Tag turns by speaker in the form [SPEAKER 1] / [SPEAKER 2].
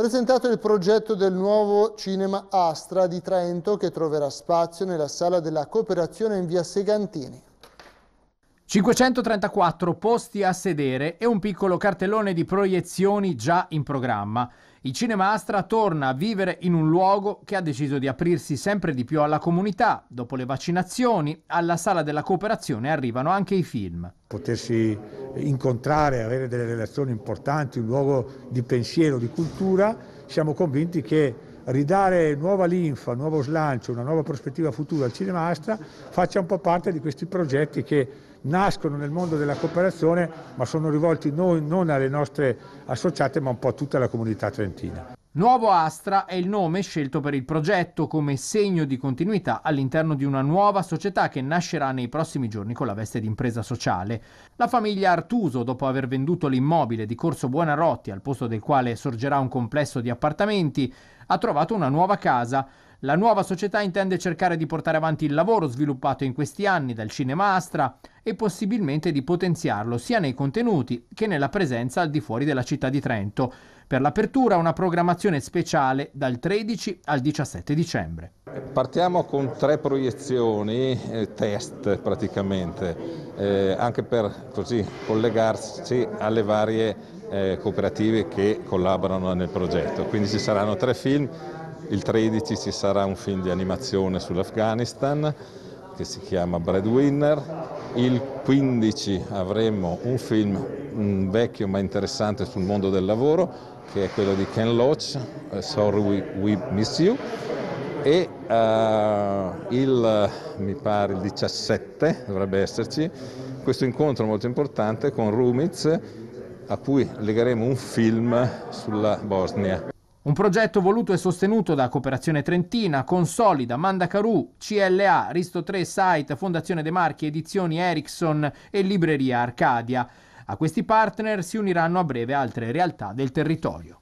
[SPEAKER 1] presentato il progetto del nuovo cinema Astra di Trento che troverà spazio nella sala della cooperazione in via Segantini.
[SPEAKER 2] 534 posti a sedere e un piccolo cartellone di proiezioni già in programma. Il Cinema Astra torna a vivere in un luogo che ha deciso di aprirsi sempre di più alla comunità. Dopo le vaccinazioni, alla sala della cooperazione arrivano anche i
[SPEAKER 3] film. Potersi incontrare, avere delle relazioni importanti, un luogo di pensiero, di cultura, siamo convinti che ridare nuova linfa, nuovo slancio, una nuova prospettiva futura al Cinemastra faccia un po' parte di questi progetti che nascono nel mondo della cooperazione ma sono rivolti noi, non alle nostre associate ma un po' a tutta la comunità trentina.
[SPEAKER 2] Nuovo Astra è il nome scelto per il progetto come segno di continuità all'interno di una nuova società che nascerà nei prossimi giorni con la veste di impresa sociale. La famiglia Artuso, dopo aver venduto l'immobile di Corso Buonarotti, al posto del quale sorgerà un complesso di appartamenti, ha trovato una nuova casa la nuova società intende cercare di portare avanti il lavoro sviluppato in questi anni dal cinema Astra e possibilmente di potenziarlo sia nei contenuti che nella presenza al di fuori della città di Trento. Per l'apertura una programmazione speciale dal 13 al 17 dicembre.
[SPEAKER 4] Partiamo con tre proiezioni, eh, test praticamente, eh, anche per così collegarsi alle varie eh, cooperative che collaborano nel progetto. Quindi ci saranno tre film il 13 ci sarà un film di animazione sull'Afghanistan che si chiama Breadwinner. Il 15 avremo un film mm, vecchio ma interessante sul mondo del lavoro che è quello di Ken Loach, eh, Sorry We, We Miss You. E uh, il, mi pare, il 17 dovrebbe esserci questo incontro molto importante con Rumitz a cui legheremo un film sulla Bosnia. Un progetto voluto e sostenuto da Cooperazione Trentina, Consolida,
[SPEAKER 2] Mandacaru, CLA, Risto 3 Site, Fondazione De Marchi, Edizioni Ericsson e Libreria Arcadia. A questi partner si uniranno a breve altre realtà del territorio.